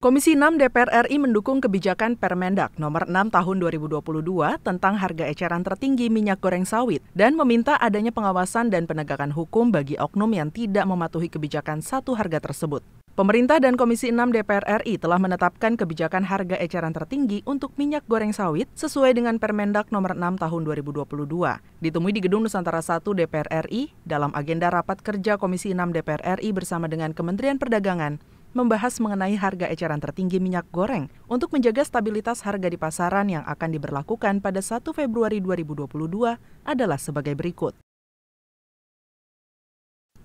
Komisi 6 DPR RI mendukung kebijakan Permendak Nomor 6 Tahun 2022 tentang harga eceran tertinggi minyak goreng sawit dan meminta adanya pengawasan dan penegakan hukum bagi oknum yang tidak mematuhi kebijakan satu harga tersebut. Pemerintah dan Komisi 6 DPR RI telah menetapkan kebijakan harga eceran tertinggi untuk minyak goreng sawit sesuai dengan Permendak Nomor 6 Tahun 2022. Ditemui di Gedung Nusantara 1 DPR RI dalam agenda rapat kerja Komisi 6 DPR RI bersama dengan Kementerian Perdagangan membahas mengenai harga eceran tertinggi minyak goreng untuk menjaga stabilitas harga di pasaran yang akan diberlakukan pada 1 Februari 2022 adalah sebagai berikut.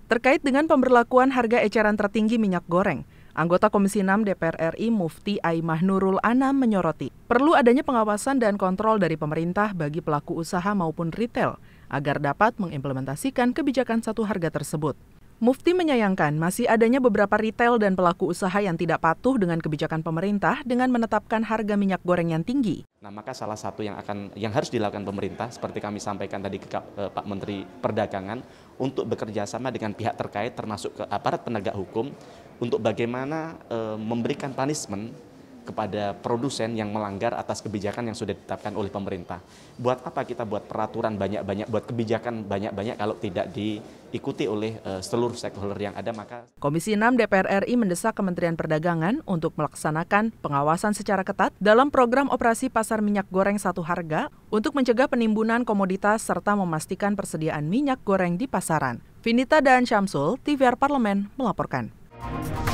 Terkait dengan pemberlakuan harga eceran tertinggi minyak goreng, anggota Komisi 6 DPR RI Mufti Aimah Nurul Anam menyoroti, perlu adanya pengawasan dan kontrol dari pemerintah bagi pelaku usaha maupun retail agar dapat mengimplementasikan kebijakan satu harga tersebut. Mufti menyayangkan masih adanya beberapa retail dan pelaku usaha yang tidak patuh dengan kebijakan pemerintah dengan menetapkan harga minyak goreng yang tinggi. Nah, maka salah satu yang akan yang harus dilakukan pemerintah seperti kami sampaikan tadi ke Pak Menteri Perdagangan untuk bekerja sama dengan pihak terkait termasuk ke aparat penegak hukum untuk bagaimana eh, memberikan punishment kepada produsen yang melanggar atas kebijakan yang sudah ditetapkan oleh pemerintah. Buat apa kita buat peraturan banyak-banyak, buat kebijakan banyak-banyak kalau tidak diikuti oleh eh, seluruh stakeholder yang ada maka Komisi 6 DPR RI mendesak Kementerian Perdagangan untuk melaksanakan pengawasan secara ketat dalam program operasi pasar minyak goreng satu harga untuk mencegah penimbunan komoditas serta memastikan persediaan minyak goreng di pasaran. Vinita dan Syamsul, TVR Parlemen melaporkan.